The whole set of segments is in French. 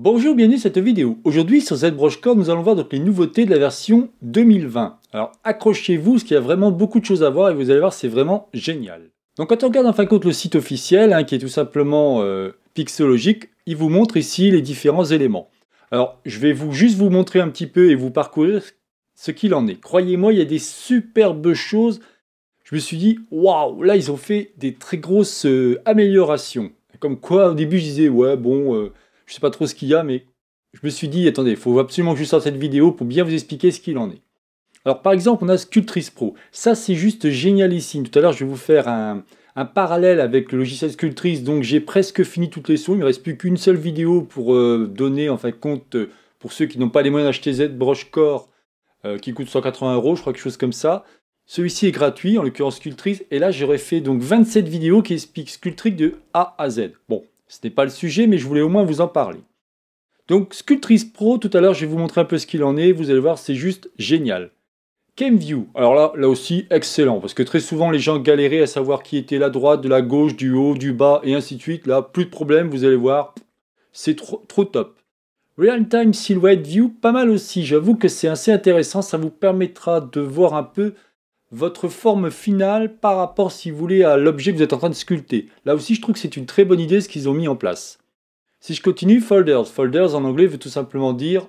Bonjour, bienvenue dans cette vidéo. Aujourd'hui sur ZBrushCore, nous allons voir donc les nouveautés de la version 2020. Alors accrochez-vous, parce qu'il y a vraiment beaucoup de choses à voir et vous allez voir, c'est vraiment génial. Donc quand on regarde en fin de compte le site officiel, hein, qui est tout simplement euh, pixologique, il vous montre ici les différents éléments. Alors je vais vous juste vous montrer un petit peu et vous parcourir ce qu'il en est. Croyez-moi, il y a des superbes choses. Je me suis dit, waouh, là ils ont fait des très grosses euh, améliorations. Comme quoi au début je disais, ouais bon... Euh, je sais pas trop ce qu'il y a, mais je me suis dit, attendez, il faut absolument que je sorte cette vidéo pour bien vous expliquer ce qu'il en est. Alors par exemple, on a Sculptrice Pro. Ça, c'est juste génialissime. Tout à l'heure, je vais vous faire un, parallèle avec le logiciel Sculptrice. Donc j'ai presque fini toutes les sons. Il ne me reste plus qu'une seule vidéo pour euh, donner, en fin compte, euh, pour ceux qui n'ont pas les moyens d'acheter Z Brush Core, euh, qui coûte 180 euros, je crois quelque chose comme ça. Celui-ci est gratuit, en l'occurrence Sculptrice. Et là, j'aurais fait donc 27 vidéos qui expliquent Sculptrice de A à Z. Bon, ce n'est pas le sujet, mais je voulais au moins vous en parler. Donc Sculptris Pro, tout à l'heure je vais vous montrer un peu ce qu'il en est, vous allez voir c'est juste génial. View, alors là, là aussi excellent, parce que très souvent les gens galéraient à savoir qui était la droite, de la gauche, du haut, du bas, et ainsi de suite. Là, plus de problème, vous allez voir, c'est trop, trop top. Real-time Silhouette View, pas mal aussi, j'avoue que c'est assez intéressant, ça vous permettra de voir un peu votre forme finale par rapport, si vous voulez, à l'objet que vous êtes en train de sculpter. Là aussi, je trouve que c'est une très bonne idée ce qu'ils ont mis en place. Si je continue, folders. Folders en anglais veut tout simplement dire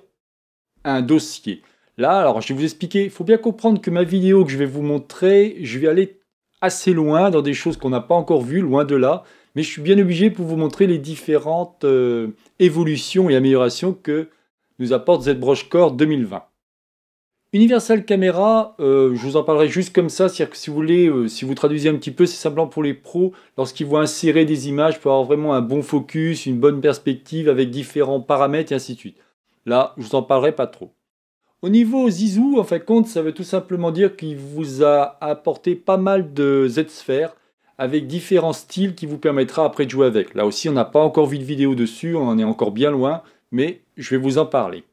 un dossier. Là, alors je vais vous expliquer, il faut bien comprendre que ma vidéo que je vais vous montrer, je vais aller assez loin dans des choses qu'on n'a pas encore vues, loin de là, mais je suis bien obligé pour vous montrer les différentes euh, évolutions et améliorations que nous apporte ZBrush Core 2020. Universal Camera, euh, je vous en parlerai juste comme ça, c'est-à-dire que si vous voulez, euh, si vous traduisez un petit peu, c'est simplement pour les pros, lorsqu'ils vont insérer des images, pour avoir vraiment un bon focus, une bonne perspective avec différents paramètres et ainsi de suite. Là, je vous en parlerai pas trop. Au niveau Zizou, en fin de compte, ça veut tout simplement dire qu'il vous a apporté pas mal de Z-sphères avec différents styles qui vous permettra après de jouer avec. Là aussi, on n'a pas encore vu de vidéo dessus, on en est encore bien loin, mais je vais vous en parler.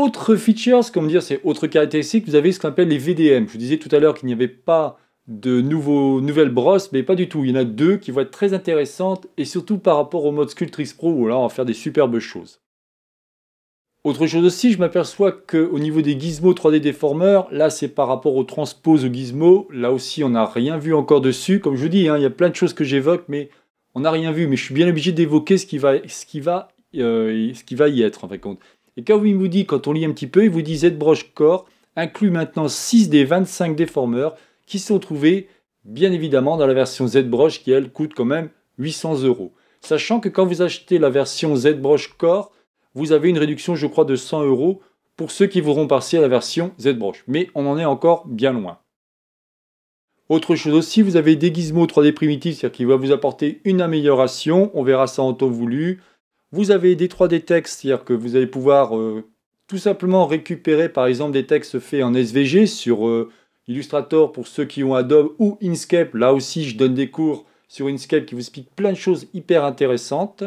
Autre features, comme dire, c'est autre caractéristique, vous avez ce qu'on appelle les VDM. Je vous disais tout à l'heure qu'il n'y avait pas de nouveaux, nouvelles brosses, mais pas du tout. Il y en a deux qui vont être très intéressantes, et surtout par rapport au mode Sculptrix Pro, où là on va faire des superbes choses. Autre chose aussi, je m'aperçois qu'au niveau des gizmos 3D déformeurs, là c'est par rapport au transpose gizmo, là aussi on n'a rien vu encore dessus. Comme je vous dis, hein, il y a plein de choses que j'évoque, mais on n'a rien vu. Mais je suis bien obligé d'évoquer ce qui va, ce euh, ce qui va y être en fin de compte. Et quand vous dit, quand on lit un petit peu, il vous dit ZBrush Core inclut maintenant 6 des 25 déformeurs qui sont trouvés bien évidemment dans la version ZBrush qui elle coûte quand même 800 euros. Sachant que quand vous achetez la version ZBrush Core, vous avez une réduction je crois de 100 euros pour ceux qui voudront passer à la version ZBrush. Mais on en est encore bien loin. Autre chose aussi, vous avez des gizmos 3D primitifs, c'est-à-dire qu'il va vous apporter une amélioration, on verra ça en temps voulu, vous avez des 3D textes, c'est-à-dire que vous allez pouvoir euh, tout simplement récupérer par exemple des textes faits en SVG sur euh, Illustrator pour ceux qui ont Adobe ou Inkscape. Là aussi, je donne des cours sur Inkscape qui vous explique plein de choses hyper intéressantes.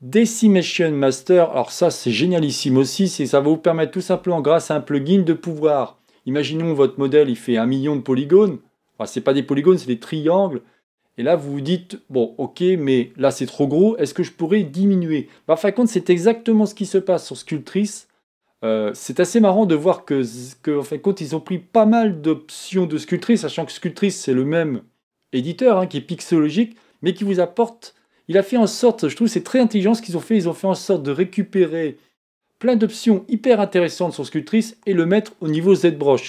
Decimation Master, alors ça c'est génialissime aussi, ça va vous permettre tout simplement grâce à un plugin de pouvoir. Imaginons votre modèle, il fait un million de polygones. Enfin, c'est pas des polygones, c'est des triangles. Et là, vous vous dites, bon, ok, mais là, c'est trop gros, est-ce que je pourrais diminuer bah, fin de compte, c'est exactement ce qui se passe sur Sculptrice. Euh, c'est assez marrant de voir que, que en fin de compte, ils ont pris pas mal d'options de Sculptrice, sachant que Sculptrice, c'est le même éditeur, hein, qui est pixologique, mais qui vous apporte... Il a fait en sorte, je trouve c'est très intelligent ce qu'ils ont fait, ils ont fait en sorte de récupérer plein d'options hyper intéressantes sur Sculptrice et le mettre au niveau z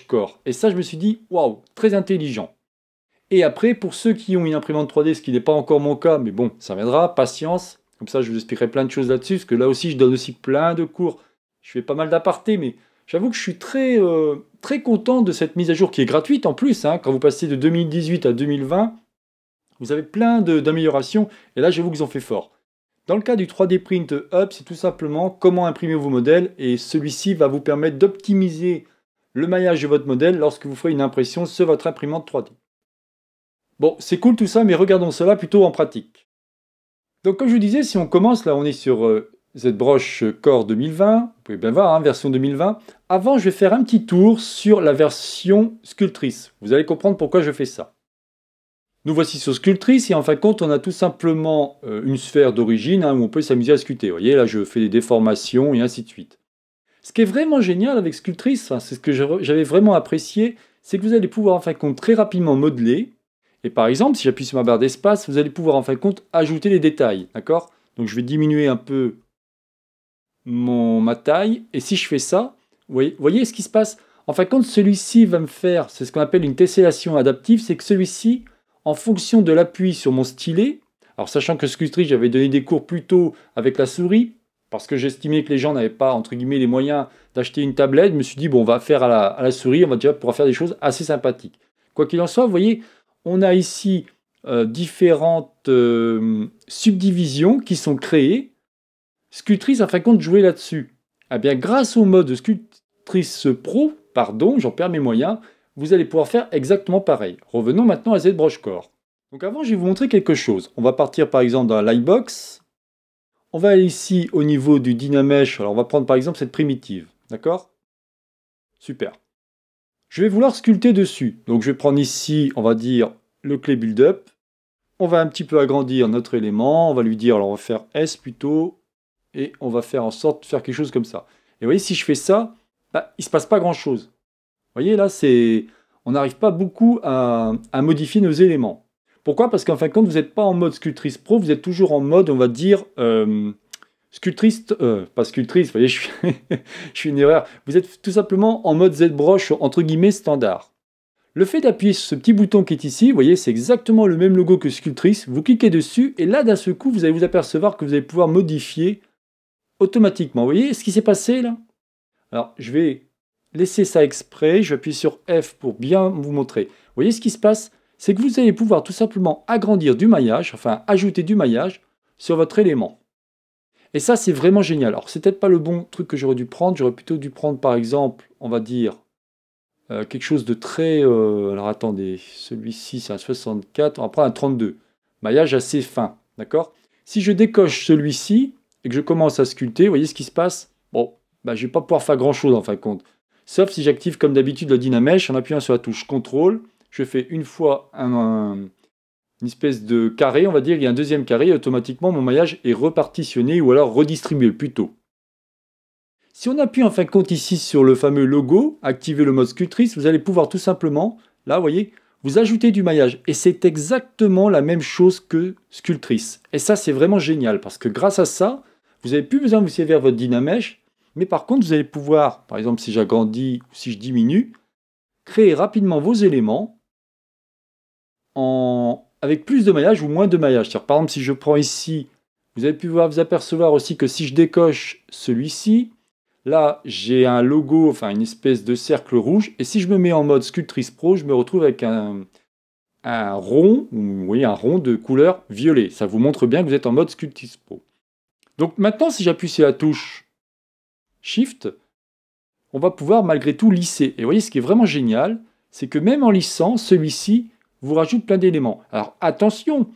Core. Et ça, je me suis dit, waouh, très intelligent. Et après, pour ceux qui ont une imprimante 3D, ce qui n'est pas encore mon cas, mais bon, ça viendra, patience. Comme ça, je vous expliquerai plein de choses là-dessus, parce que là aussi, je donne aussi plein de cours. Je fais pas mal d'apartés, mais j'avoue que je suis très, euh, très content de cette mise à jour qui est gratuite en plus. Hein. quand vous passez de 2018 à 2020, vous avez plein d'améliorations, et là, j'avoue qu'ils ont fait fort. Dans le cas du 3D Print Up, c'est tout simplement comment imprimer vos modèles, et celui-ci va vous permettre d'optimiser le maillage de votre modèle lorsque vous ferez une impression sur votre imprimante 3D. Bon, c'est cool tout ça, mais regardons cela plutôt en pratique. Donc comme je vous disais, si on commence, là on est sur cette euh, broche euh, Core 2020, vous pouvez bien voir, hein, version 2020. Avant, je vais faire un petit tour sur la version Sculptrice. Vous allez comprendre pourquoi je fais ça. Nous voici sur Sculptrice et en fin de compte, on a tout simplement euh, une sphère d'origine hein, où on peut s'amuser à sculpter. Vous voyez, là je fais des déformations et ainsi de suite. Ce qui est vraiment génial avec Sculptrice, hein, c'est ce que j'avais vraiment apprécié, c'est que vous allez pouvoir en fin de compte très rapidement modeler, et par exemple, si j'appuie sur ma barre d'espace, vous allez pouvoir en fin de compte ajouter les détails. D'accord Donc je vais diminuer un peu mon, ma taille. Et si je fais ça, vous voyez, ce qui se passe En fin de compte, celui-ci va me faire, c'est ce qu'on appelle une tessellation adaptive, c'est que celui-ci, en fonction de l'appui sur mon stylet, alors sachant que Sculptry, j'avais donné des cours plus tôt avec la souris, parce que j'estimais que les gens n'avaient pas, entre guillemets, les moyens d'acheter une tablette, je me suis dit, bon, on va faire à la, à la souris, on va déjà pouvoir faire des choses assez sympathiques. Quoi qu'il en soit, vous voyez, on a ici euh, différentes euh, subdivisions qui sont créées. Sculptrice a fait compte jouer là-dessus. Eh bien, grâce au mode Sculptrice Pro, pardon, j'en perds mes moyens, vous allez pouvoir faire exactement pareil. Revenons maintenant à ZBrush Core. Donc avant, je vais vous montrer quelque chose. On va partir par exemple dans la Lightbox. On va aller ici au niveau du Dynamesh. Alors on va prendre par exemple cette primitive. D'accord Super. Je vais vouloir sculpter dessus. Donc je vais prendre ici, on va dire, le clé build-up. On va un petit peu agrandir notre élément. On va lui dire, alors on va faire S plutôt. Et on va faire en sorte de faire quelque chose comme ça. Et vous voyez, si je fais ça, bah, il ne se passe pas grand-chose. Vous voyez, là, c'est on n'arrive pas beaucoup à, modifier nos éléments. Pourquoi Parce qu'en fin de compte, vous n'êtes pas en mode sculptrice pro, vous êtes toujours en mode, on va dire, euh, sculptrice, euh, pas sculptrice, vous voyez, je suis, une erreur. Vous êtes tout simplement en mode z broche entre guillemets, standard. Le fait d'appuyer sur ce petit bouton qui est ici, vous voyez, c'est exactement le même logo que Sculptrice. Vous cliquez dessus et là, d'un seul coup, vous allez vous apercevoir que vous allez pouvoir modifier automatiquement. Vous voyez ce qui s'est passé là Alors, je vais laisser ça exprès. Je vais appuyer sur F pour bien vous montrer. Vous voyez ce qui se passe C'est que vous allez pouvoir tout simplement agrandir du maillage, enfin ajouter du maillage sur votre élément. Et ça, c'est vraiment génial. Alors, c'est peut-être pas le bon truc que j'aurais dû prendre. J'aurais plutôt dû prendre, par exemple, on va dire, euh, quelque chose de très... Euh, alors, attendez, celui-ci, c'est un 64. On va prendre un 32. Maillage assez fin, d'accord Si je décoche celui-ci et que je commence à sculpter, vous voyez ce qui se passe Bon, je bah, je vais pas pouvoir faire grand-chose, en fin de compte. Sauf si j'active, comme d'habitude, la dynamèche en appuyant sur la touche CTRL. Je fais une fois un une espèce de carré, on va dire, il y a un deuxième carré, et automatiquement mon maillage est repartitionné ou alors redistribué plutôt. Si on appuie en fin de compte ici sur le fameux logo, activer le mode sculptrice, vous allez pouvoir tout simplement, là vous voyez, vous ajouter du maillage. Et c'est exactement la même chose que sculptrice. Et ça c'est vraiment génial parce que grâce à ça, vous n'avez plus besoin de vous servir votre dynamèche, mais par contre vous allez pouvoir, par exemple si j'agrandis ou si je diminue, créer rapidement vos éléments en avec plus de maillage ou moins de maillage. Par exemple, si je prends ici, vous avez pu vous apercevoir aussi que si je décoche celui-ci, là j'ai un logo, enfin une espèce de cercle rouge, et si je me mets en mode sculptrice pro, je me retrouve avec un, un rond, oui, un rond de couleur violet. Ça vous montre bien que vous êtes en mode sculptrice pro. Donc maintenant, si j'appuie sur la touche Shift, on va pouvoir malgré tout lisser. Et vous voyez, ce qui est vraiment génial, c'est que même en lissant, celui-ci vous rajoute plein d'éléments. Alors attention,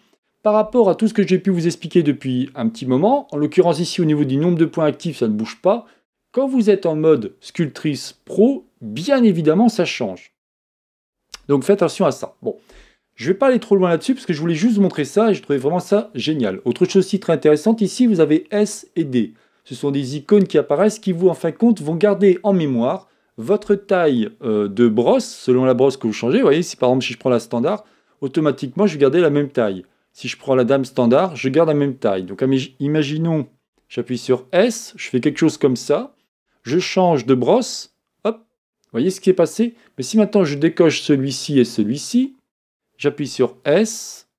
par rapport à tout ce que j'ai pu vous expliquer depuis un petit moment, en l'occurrence ici au niveau du nombre de points actifs, ça ne bouge pas. Quand vous êtes en mode sculptrice pro, bien évidemment, ça change. Donc faites attention à ça. Bon, je ne vais pas aller trop loin là-dessus parce que je voulais juste vous montrer ça et je trouvais vraiment ça génial. Autre chose aussi très intéressante, ici vous avez S et D. Ce sont des icônes qui apparaissent qui vous, en fin de compte, vont garder en mémoire votre taille euh, de brosse, selon la brosse que vous changez, vous voyez, si par exemple, si je prends la standard, automatiquement, je vais garder la même taille. Si je prends la dame standard, je garde la même taille. Donc, imaginons, j'appuie sur S, je fais quelque chose comme ça, je change de brosse, hop, vous voyez ce qui est passé Mais si maintenant, je décoche celui-ci et celui-ci, j'appuie sur S,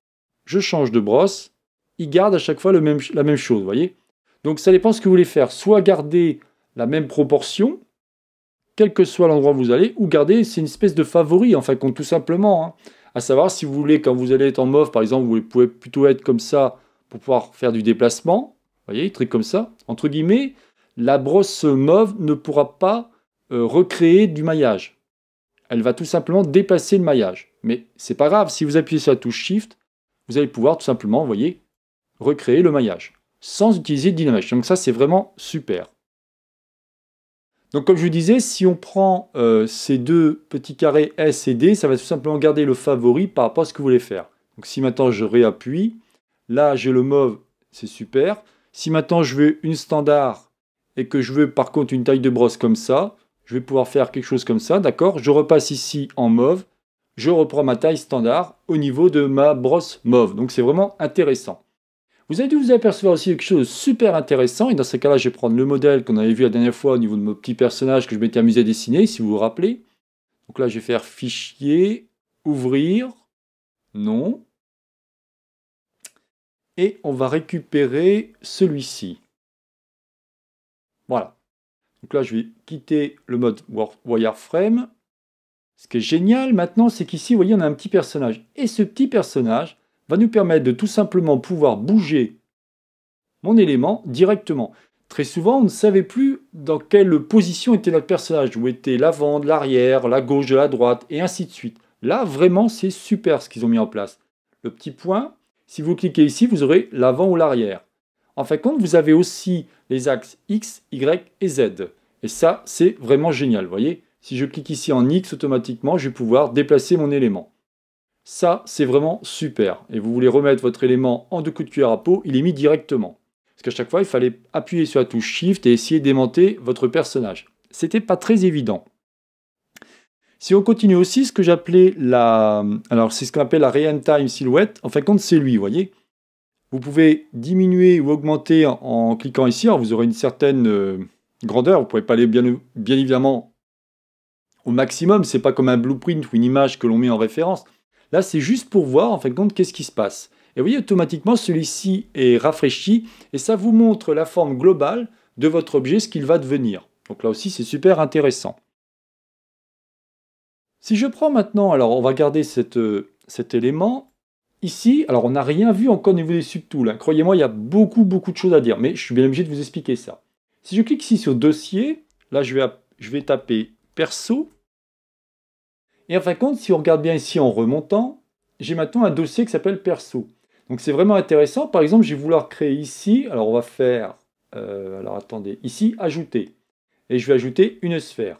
je change de brosse, il garde à chaque fois la même chose, vous voyez Donc, ça dépend ce que vous voulez faire. Soit garder la même proportion, quel que soit l'endroit où vous allez, ou garder, c'est une espèce de favori, en fin compte, tout simplement. Hein. À savoir, si vous voulez, quand vous allez être en mauve, par exemple, vous pouvez plutôt être comme ça pour pouvoir faire du déplacement. Vous voyez, truc comme ça. Entre guillemets, la brosse mauve ne pourra pas euh, recréer du maillage. Elle va tout simplement dépasser le maillage. Mais c'est pas grave, si vous appuyez sur la touche Shift, vous allez pouvoir tout simplement, vous voyez, recréer le maillage sans utiliser dynamèche. Donc ça, c'est vraiment super. Donc comme je vous disais, si on prend euh, ces deux petits carrés S et D, ça va tout simplement garder le favori par rapport à ce que vous voulez faire. Donc si maintenant je réappuie, là j'ai le mauve, c'est super. Si maintenant je veux une standard et que je veux par contre une taille de brosse comme ça, je vais pouvoir faire quelque chose comme ça, d'accord Je repasse ici en mauve, je reprends ma taille standard au niveau de ma brosse mauve. Donc c'est vraiment intéressant. Vous avez dû vous apercevoir aussi quelque chose de super intéressant, et dans ce cas-là, je vais prendre le modèle qu'on avait vu la dernière fois au niveau de mon petit personnage que je m'étais amusé à dessiner, si vous vous rappelez. Donc là, je vais faire fichier, ouvrir, Nom, Et on va récupérer celui-ci. Voilà. Donc là, je vais quitter le mode wireframe. Ce qui est génial maintenant, c'est qu'ici, vous voyez, on a un petit personnage. Et ce petit personnage, va nous permettre de tout simplement pouvoir bouger mon élément directement. Très souvent, on ne savait plus dans quelle position était notre personnage, où était l'avant, l'arrière, la gauche, la droite, et ainsi de suite. Là, vraiment, c'est super ce qu'ils ont mis en place. Le petit point, si vous cliquez ici, vous aurez l'avant ou l'arrière. En fin de compte, vous avez aussi les axes X, Y et Z. Et ça, c'est vraiment génial, vous voyez Si je clique ici en X, automatiquement, je vais pouvoir déplacer mon élément. Ça, c'est vraiment super. Et vous voulez remettre votre élément en deux coups de cuillère à peau, il est mis directement. Parce qu'à chaque fois, il fallait appuyer sur la touche Shift et essayer d'aimanter votre personnage. C'était pas très évident. Si on continue aussi, ce que j'appelais la... Alors, c'est ce qu'on appelle la real-time silhouette. En fin de compte, c'est lui, vous voyez. Vous pouvez diminuer ou augmenter en, cliquant ici. vous aurez une certaine euh, grandeur. Vous ne pouvez pas aller bien, bien évidemment au maximum. C'est pas comme un blueprint ou une image que l'on met en référence. Là, c'est juste pour voir en fin de compte qu'est-ce qui se passe. Et vous voyez, automatiquement, celui-ci est rafraîchi et ça vous montre la forme globale de votre objet, ce qu'il va devenir. Donc là aussi, c'est super intéressant. Si je prends maintenant, alors on va garder euh, cet élément. Ici, alors on n'a rien vu encore au niveau des subtools. Hein. Croyez-moi, il y a beaucoup, beaucoup de choses à dire, mais je suis bien obligé de vous expliquer ça. Si je clique ici sur Dossier, là je vais, je vais taper Perso, et en fin de compte, si on regarde bien ici en remontant, j'ai maintenant un dossier qui s'appelle perso. Donc c'est vraiment intéressant. Par exemple, je vais vouloir créer ici, alors on va faire, euh, alors attendez, ici, ajouter. Et je vais ajouter une sphère.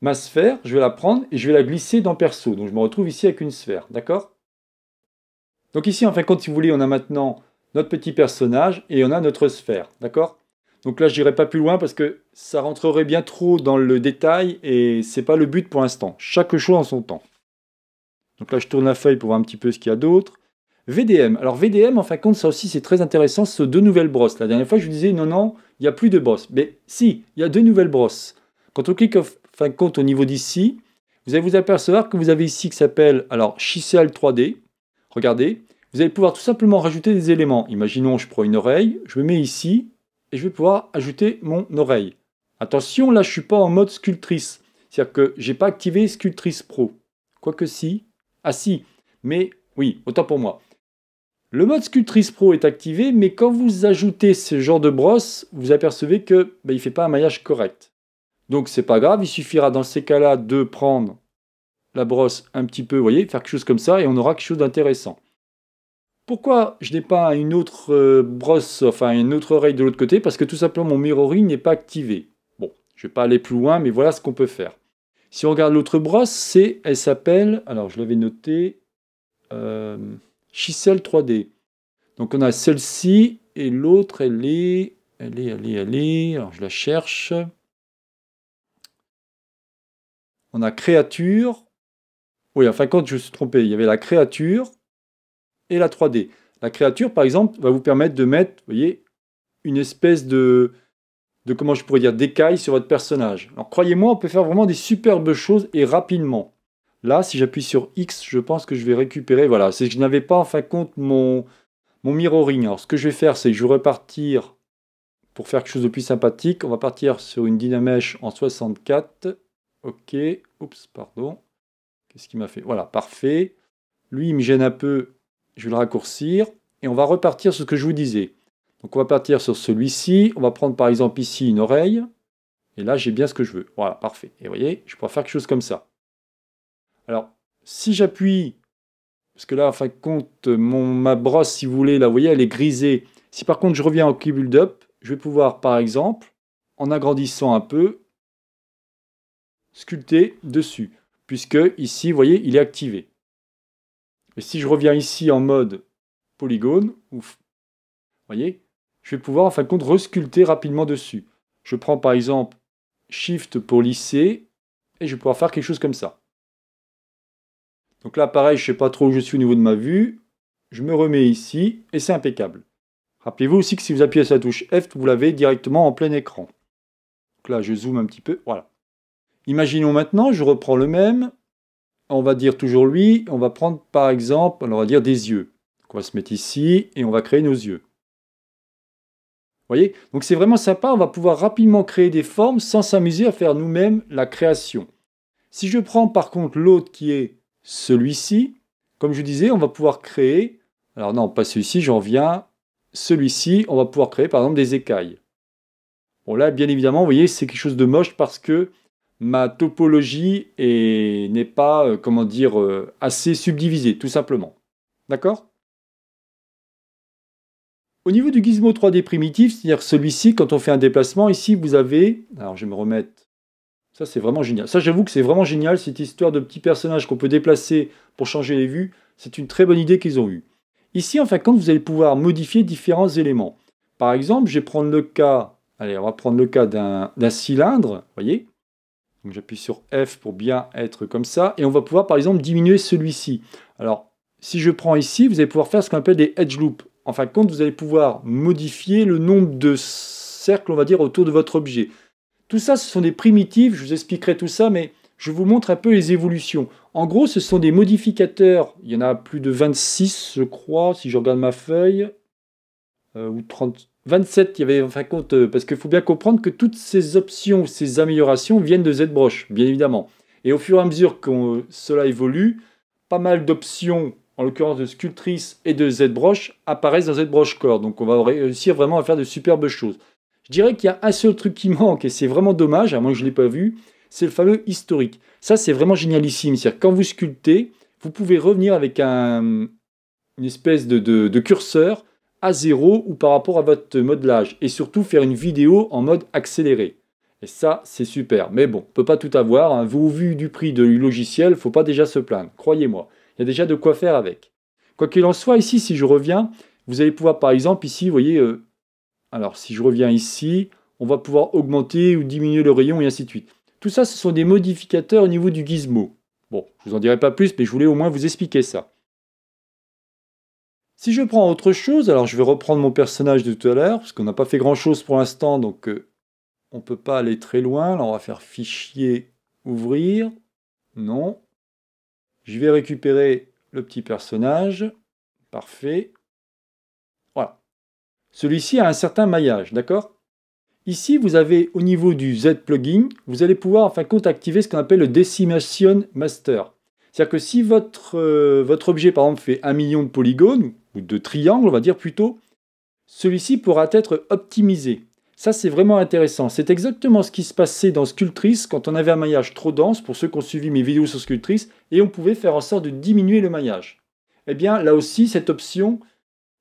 Ma sphère, je vais la prendre et je vais la glisser dans perso. Donc je me retrouve ici avec une sphère, d'accord Donc ici, en fin de compte, si vous voulez, on a maintenant notre petit personnage et on a notre sphère, d'accord donc là, je n'irai pas plus loin parce que ça rentrerait bien trop dans le détail et ce n'est pas le but pour l'instant. Chaque chose en son temps. Donc là, je tourne la feuille pour voir un petit peu ce qu'il y a d'autre. VDM. Alors VDM, en fin de compte, ça aussi c'est très intéressant, ce deux nouvelles brosses. La dernière fois, je vous disais, non, non, il n'y a plus de brosses. Mais si, il y a deux nouvelles brosses. Quand on clique en fin de compte au niveau d'ici, vous allez vous apercevoir que vous avez ici qui s'appelle, alors, Chisel 3D. Regardez, vous allez pouvoir tout simplement rajouter des éléments. Imaginons, je prends une oreille, je me mets ici, et je vais pouvoir ajouter mon oreille. Attention, là, je suis pas en mode sculptrice. C'est-à-dire que j'ai pas activé sculptrice pro. Quoique si. Ah si, mais oui, autant pour moi. Le mode Sculptrice Pro est activé, mais quand vous ajoutez ce genre de brosse, vous apercevez que bah, il ne fait pas un maillage correct. Donc c'est pas grave, il suffira dans ces cas-là de prendre la brosse un petit peu, vous voyez, faire quelque chose comme ça, et on aura quelque chose d'intéressant. Pourquoi je n'ai pas une autre euh, brosse, enfin une autre oreille de l'autre côté Parce que tout simplement mon mirroring n'est pas activé. Bon, je ne vais pas aller plus loin, mais voilà ce qu'on peut faire. Si on regarde l'autre brosse, c'est, elle s'appelle, alors je l'avais noté, euh, Chisel 3D. Donc on a celle-ci et l'autre, elle est, elle est, elle est, elle est, alors je la cherche. On a créature. Oui, enfin quand je me suis trompé, il y avait la créature et la 3D. La créature, par exemple, va vous permettre de mettre, vous voyez, une espèce de, de comment je pourrais dire, d'écaille sur votre personnage. Alors croyez-moi, on peut faire vraiment des superbes choses et rapidement. Là, si j'appuie sur X, je pense que je vais récupérer. Voilà, c'est que je n'avais pas en fin de compte mon, mon mirroring. Alors ce que je vais faire, c'est que je vais repartir pour faire quelque chose de plus sympathique. On va partir sur une Dynamèche en 64. Ok, oups, pardon. Qu'est-ce qui m'a fait Voilà, parfait. Lui, il me gêne un peu je vais le raccourcir et on va repartir sur ce que je vous disais. Donc on va partir sur celui-ci, on va prendre par exemple ici une oreille, et là j'ai bien ce que je veux. Voilà, parfait. Et vous voyez, je pourrais faire quelque chose comme ça. Alors, si j'appuie, parce que là, en fin de compte, mon, ma brosse, si vous voulez, là, vous voyez, elle est grisée. Si par contre je reviens au key build up, je vais pouvoir, par exemple, en agrandissant un peu, sculpter dessus, puisque ici, vous voyez, il est activé. Mais si je reviens ici en mode polygone, vous voyez, je vais pouvoir en fin de compte resculpter rapidement dessus. Je prends par exemple Shift pour lisser et je vais pouvoir faire quelque chose comme ça. Donc là, pareil, je ne sais pas trop où je suis au niveau de ma vue. Je me remets ici et c'est impeccable. Rappelez-vous aussi que si vous appuyez sur la touche F, vous l'avez directement en plein écran. Donc là, je zoome un petit peu. Voilà. Imaginons maintenant, je reprends le même on va dire toujours lui, on va prendre par exemple, on va dire des yeux. on va se mettre ici et on va créer nos yeux. Vous voyez Donc c'est vraiment sympa, on va pouvoir rapidement créer des formes sans s'amuser à faire nous-mêmes la création. Si je prends par contre l'autre qui est celui-ci, comme je disais, on va pouvoir créer, alors non, pas celui-ci, j'en viens, celui-ci, on va pouvoir créer par exemple des écailles. Bon là, bien évidemment, vous voyez, c'est quelque chose de moche parce que ma topologie n'est pas, euh, comment dire, euh, assez subdivisée, tout simplement. D'accord Au niveau du gizmo 3D primitif, c'est-à-dire celui-ci, quand on fait un déplacement, ici vous avez... Alors je vais me remettre... Ça c'est vraiment génial. Ça j'avoue que c'est vraiment génial, cette histoire de petits personnages qu'on peut déplacer pour changer les vues. C'est une très bonne idée qu'ils ont eue. Ici, en fin de compte, vous allez pouvoir modifier différents éléments. Par exemple, je vais prendre le cas... Allez, on va prendre le cas d'un cylindre, voyez j'appuie sur F pour bien être comme ça. Et on va pouvoir par exemple diminuer celui-ci. Alors si je prends ici, vous allez pouvoir faire ce qu'on appelle des edge loops. En fin de compte, vous allez pouvoir modifier le nombre de cercles, on va dire, autour de votre objet. Tout ça, ce sont des primitives, je vous expliquerai tout ça, mais je vous montre un peu les évolutions. En gros, ce sont des modificateurs. Il y en a plus de 26, je crois, si je regarde ma feuille. Euh, ou 30, 27, il y avait de compte, euh, parce qu'il faut bien comprendre que toutes ces options, ces améliorations viennent de ZBrush, bien évidemment. Et au fur et à mesure que euh, cela évolue, pas mal d'options, en l'occurrence de Sculptrice et de ZBrush, apparaissent dans ZBrush Core. Donc on va réussir vraiment à faire de superbes choses. Je dirais qu'il y a un seul truc qui manque, et c'est vraiment dommage, à moins que je ne l'ai pas vu, c'est le fameux historique. Ça, c'est vraiment génialissime. C'est-à-dire, quand vous sculptez, vous pouvez revenir avec un, une espèce de curseur à zéro ou par rapport à votre modelage. Et surtout faire une vidéo en mode accéléré. Et ça, c'est super. Mais bon, on peut pas tout avoir. Hein. Vous, au vu du prix du logiciel, faut pas déjà se plaindre. Croyez-moi, il y a déjà de quoi faire avec. Quoi qu'il en soit, ici, si je reviens, vous allez pouvoir, par exemple, ici, vous voyez, euh, alors si je reviens ici, on va pouvoir augmenter ou diminuer le rayon et ainsi de suite. Tout ça, ce sont des modificateurs au niveau du gizmo. Bon, je vous en dirai pas plus, mais je voulais au moins vous expliquer ça. Si je prends autre chose, alors je vais reprendre mon personnage de tout à l'heure, parce qu'on n'a pas fait grand-chose pour l'instant, donc euh, on ne peut pas aller très loin. Là, on va faire fichier, ouvrir. Non. Je vais récupérer le petit personnage. Parfait. Voilà. Celui-ci a un certain maillage, d'accord Ici, vous avez au niveau du Z-plugin, vous allez pouvoir en fin de compte activer ce qu'on appelle le Decimation Master. C'est-à-dire que si votre, euh, votre objet, par exemple, fait un million de polygones, ou de triangle, on va dire plutôt, celui-ci pourra être optimisé. Ça, c'est vraiment intéressant. C'est exactement ce qui se passait dans Sculptrice quand on avait un maillage trop dense, pour ceux qui ont suivi mes vidéos sur Sculptrice, et on pouvait faire en sorte de diminuer le maillage. Eh bien, là aussi, cette option,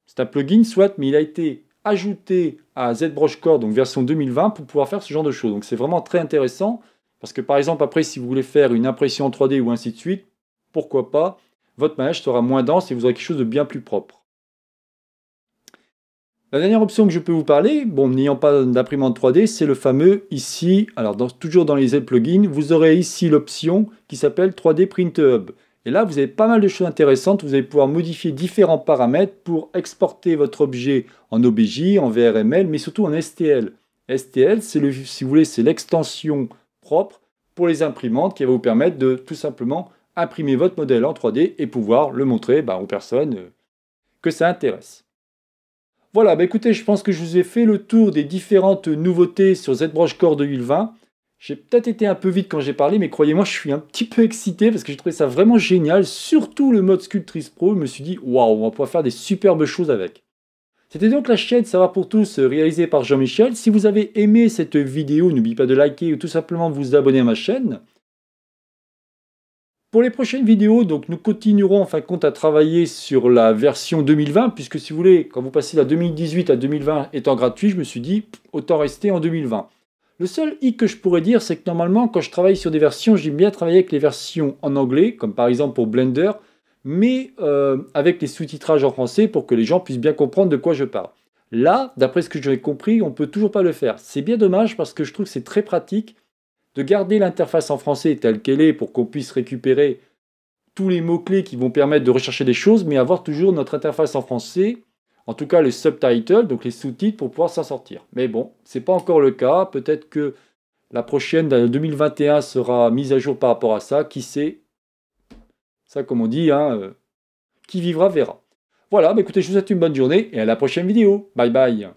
c'est un plugin, soit, mais il a été ajouté à ZBrush Core, donc version 2020, pour pouvoir faire ce genre de choses. Donc, c'est vraiment très intéressant, parce que par exemple, après, si vous voulez faire une impression en 3D ou ainsi de suite, pourquoi pas, votre maillage sera moins dense et vous aurez quelque chose de bien plus propre. La dernière option que je peux vous parler, bon, n'ayant pas d'imprimante 3D, c'est le fameux ici. Alors, toujours dans les plugins, vous aurez ici l'option qui s'appelle 3D Print Hub. Et là, vous avez pas mal de choses intéressantes. Vous allez pouvoir modifier différents paramètres pour exporter votre objet en OBJ, en VRML, mais surtout en STL. STL, c'est le, si vous voulez, c'est l'extension propre pour les imprimantes qui va vous permettre de tout simplement imprimer votre modèle en 3D et pouvoir le montrer ben, aux personnes euh, que ça intéresse. Voilà, bah écoutez, je pense que je vous ai fait le tour des différentes nouveautés sur ZBrush Core 2020. J'ai peut-être été un peu vite quand j'ai parlé, mais croyez-moi, je suis un petit peu excité parce que j'ai trouvé ça vraiment génial, surtout le mode Sculptrice Pro. Je me suis dit, waouh, on va pouvoir faire des superbes choses avec. C'était donc la chaîne Ça va pour tous réalisée par Jean-Michel. Si vous avez aimé cette vidéo, n'oubliez pas de liker ou tout simplement vous abonner à ma chaîne. Pour les prochaines vidéos, donc nous continuerons en fin de compte à travailler sur la version 2020, puisque si vous voulez, quand vous passez de la 2018 à 2020 étant gratuit, je me suis dit, autant rester en 2020. Le seul i que je pourrais dire, c'est que normalement, quand je travaille sur des versions, j'aime bien travailler avec les versions en anglais, comme par exemple pour Blender, mais euh, avec les sous-titrages en français pour que les gens puissent bien comprendre de quoi je parle. Là, d'après ce que j'ai compris, on ne peut toujours pas le faire. C'est bien dommage parce que je trouve que c'est très pratique de garder l'interface en français telle qu'elle est pour qu'on puisse récupérer tous les mots-clés qui vont permettre de rechercher des choses, mais avoir toujours notre interface en français, en tout cas les subtitles, donc les sous-titres, pour pouvoir s'en sortir. Mais bon, c'est pas encore le cas. Peut-être que la prochaine, 2021, sera mise à jour par rapport à ça. Qui sait Ça, comme on dit, hein, euh, qui vivra verra. Voilà, bah, écoutez, je vous souhaite une bonne journée et à la prochaine vidéo. Bye bye